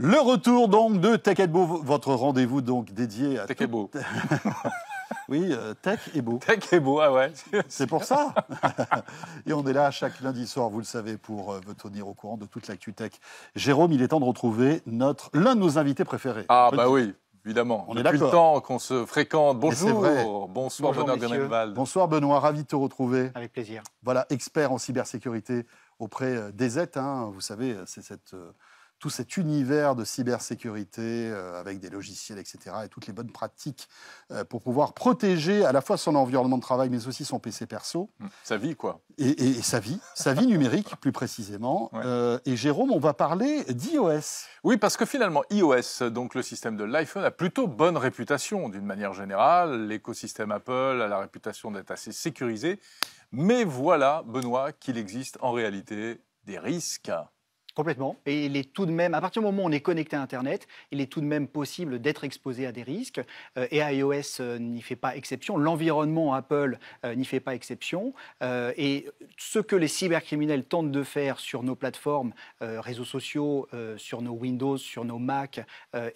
Le retour donc de Tech Beau, votre rendez-vous donc dédié à Tech et Beau. oui, euh, Tech et Beau. Tech et Beau, ah ouais. C'est pour ça. et on est là chaque lundi soir, vous le savez, pour euh, vous tenir au courant de toute l'actu tech. Jérôme, il est temps de retrouver notre l'un de nos invités préférés. Ah bah oui évidemment. On Depuis est le temps qu'on se fréquente. Bonjour, bonsoir Benoît Bonsoir Benoît, ravi de te retrouver. Avec plaisir. Voilà, expert en cybersécurité auprès euh, des Z, hein. vous savez, c'est cette euh, tout cet univers de cybersécurité euh, avec des logiciels, etc., et toutes les bonnes pratiques euh, pour pouvoir protéger à la fois son environnement de travail, mais aussi son PC perso. Mmh. Sa vie, quoi. Et, sa vie, sa vie numérique, plus précisément. Euh, et Jérôme, on va parler d'iOS. Oui, parce que finalement, iOS, donc le système de l'iPhone, a plutôt bonne réputation d'une manière générale. L'écosystème Apple a la réputation d'être assez sécurisé. Mais voilà, Benoît, qu'il existe en réalité des risques. Complètement. Et il est tout de même, à partir du moment où on est connecté à Internet, il est tout de même possible d'être exposé à des risques. Euh, et iOS euh, n'y fait pas exception. L'environnement Apple euh, n'y fait pas exception. et ce que les cybercriminels tentent de faire sur nos plateformes, réseaux sociaux, sur nos Windows, sur nos Mac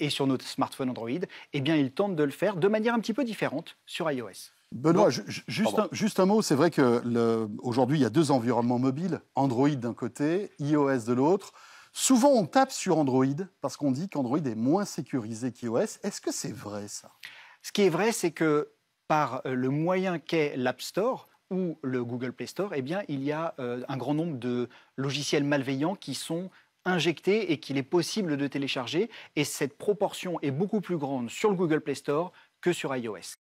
et sur nos smartphones Android, eh bien, ils tentent de le faire de manière un petit peu différente sur iOS. Benoît, juste, un, mot, c'est vrai qu'aujourd'hui, il y a deux environnements mobiles, Android d'un côté, iOS de l'autre. Souvent, on tape sur Android parce qu'on dit qu'Android est moins sécurisé qu'iOS. Est-ce que c'est vrai ça Ce qui est vrai, c'est que par euh, le moyen qu'est l'App Store, ou le Google Play Store, eh il y a euh, un grand nombre de logiciels malveillants qui sont injectés et qu'il est possible de télécharger. Et cette proportion est beaucoup plus grande sur le Google Play Store que sur iOS.